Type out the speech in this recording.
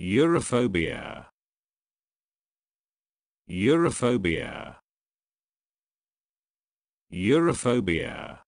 Europhobia. Europhobia. Europhobia.